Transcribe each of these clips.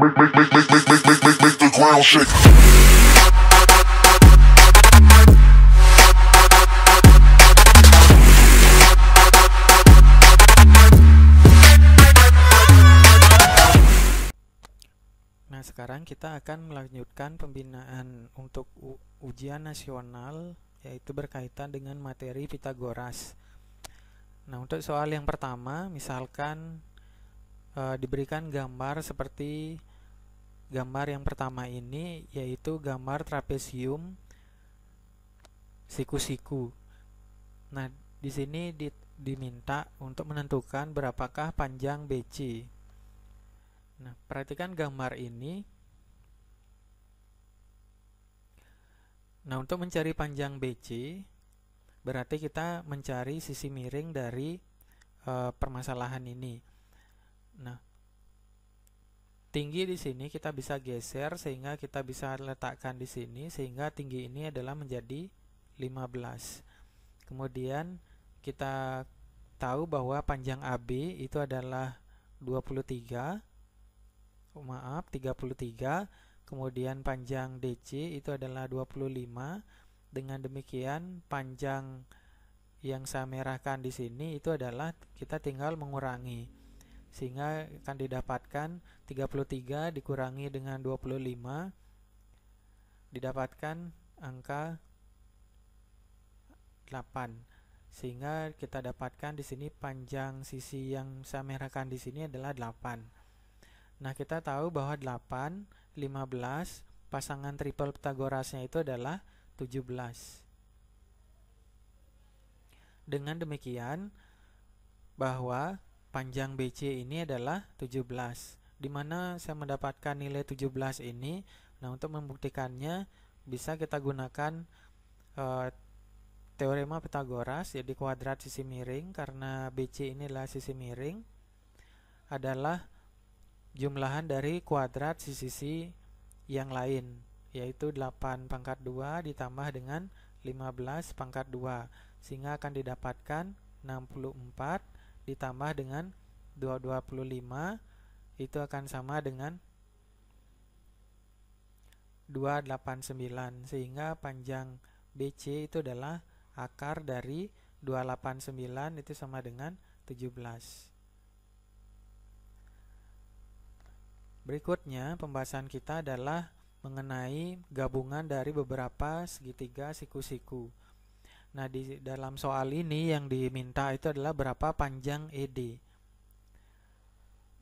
Nah, sekarang kita akan melanjutkan pembinaan untuk ujian nasional yaitu berkaitan dengan materi Pitagoras. Nah, untuk soal yang pertama, misalkan e, diberikan gambar seperti gambar yang pertama ini yaitu gambar trapesium siku-siku. Nah, di sini di, diminta untuk menentukan berapakah panjang BC. Nah, perhatikan gambar ini. Nah, untuk mencari panjang BC berarti kita mencari sisi miring dari e, permasalahan ini. Nah, tinggi di sini kita bisa geser sehingga kita bisa letakkan di sini sehingga tinggi ini adalah menjadi 15 kemudian kita tahu bahwa panjang AB itu adalah 23 maaf 33 kemudian panjang DC itu adalah 25 dengan demikian panjang yang saya merahkan di sini itu adalah kita tinggal mengurangi sehingga akan didapatkan 33 dikurangi dengan 25 didapatkan angka 8 sehingga kita dapatkan di sini panjang sisi yang saya merahkan di sini adalah 8 nah kita tahu bahwa 8 15 pasangan triple Pythagorasnya itu adalah 17 dengan demikian bahwa panjang BC ini adalah 17 Dimana saya mendapatkan nilai 17 ini nah untuk membuktikannya bisa kita gunakan e, teorema Pythagoras. jadi ya, kuadrat sisi miring karena BC ini adalah sisi miring adalah jumlahan dari kuadrat sisi-sisi yang lain yaitu 8 pangkat 2 ditambah dengan 15 pangkat 2 sehingga akan didapatkan 64 ditambah dengan 225 itu akan sama dengan 289 sehingga panjang BC itu adalah akar dari 289 itu sama dengan 17. Berikutnya pembahasan kita adalah mengenai gabungan dari beberapa segitiga siku-siku. Nah, di dalam soal ini yang diminta itu adalah berapa panjang ED.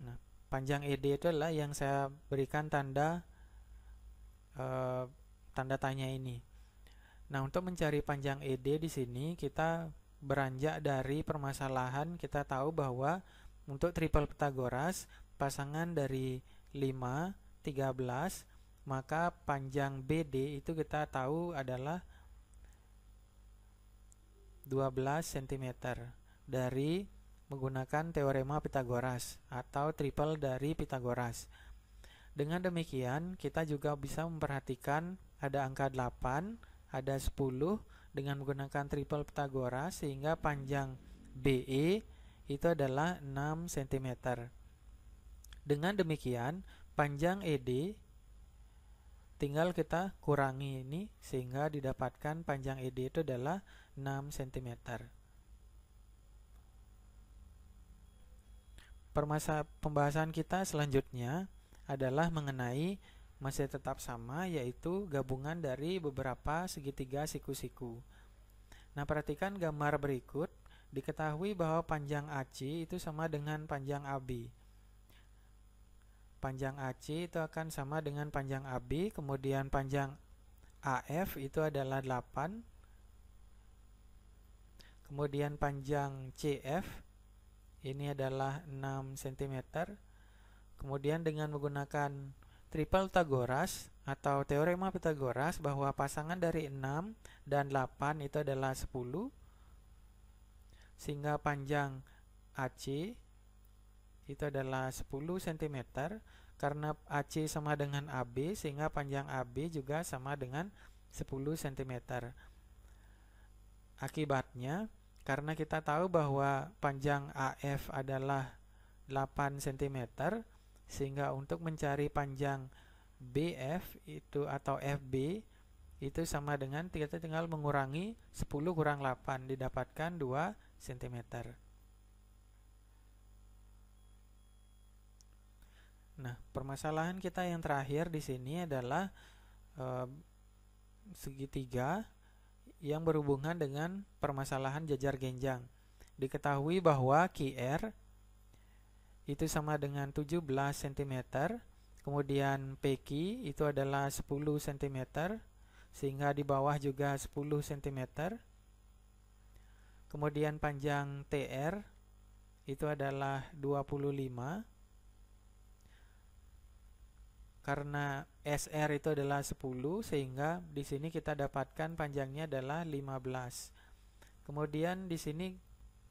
Nah, panjang ED itu adalah yang saya berikan tanda eh, tanda tanya ini. Nah, untuk mencari panjang ED di sini kita beranjak dari permasalahan kita tahu bahwa untuk triple Pythagoras pasangan dari 5 13 maka panjang BD itu kita tahu adalah 12 cm dari menggunakan teorema Pitagoras atau triple dari Pitagoras. Dengan demikian, kita juga bisa memperhatikan ada angka 8, ada 10 dengan menggunakan triple Pitagoras sehingga panjang BE itu adalah 6 cm. Dengan demikian, panjang ED tinggal kita kurangi ini sehingga didapatkan panjang ED itu adalah 6 cm. Permasa pembahasan kita selanjutnya adalah mengenai masih tetap sama yaitu gabungan dari beberapa segitiga siku-siku. Nah, perhatikan gambar berikut. Diketahui bahwa panjang AC itu sama dengan panjang AB. Panjang AC itu akan sama dengan panjang AB, kemudian panjang AF itu adalah 8, Kemudian panjang CF ini adalah 6 cm. Kemudian dengan menggunakan triple Pythagoras atau teorema Pythagoras bahwa pasangan dari 6 dan 8 itu adalah 10 sehingga panjang AC itu adalah 10 cm karena AC sama dengan AB sehingga panjang AB juga sama dengan 10 cm. Akibatnya karena kita tahu bahwa panjang AF adalah 8 cm, sehingga untuk mencari panjang BF itu atau FB itu sama dengan kita tinggal mengurangi 10 kurang 8 didapatkan 2 cm. Nah, permasalahan kita yang terakhir di sini adalah e, segitiga yang berhubungan dengan permasalahan jajar genjang. Diketahui bahwa QR itu sama dengan 17 cm, kemudian PQ itu adalah 10 cm, sehingga di bawah juga 10 cm. Kemudian panjang TR itu adalah 25 cm karena SR itu adalah 10 sehingga di sini kita dapatkan panjangnya adalah 15. Kemudian di sini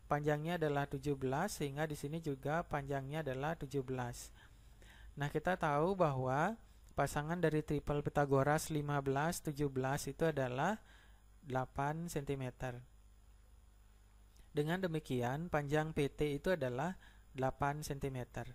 panjangnya adalah 17 sehingga di sini juga panjangnya adalah 17. Nah, kita tahu bahwa pasangan dari triple Pitagoras 15 17 itu adalah 8 cm. Dengan demikian panjang PT itu adalah 8 cm.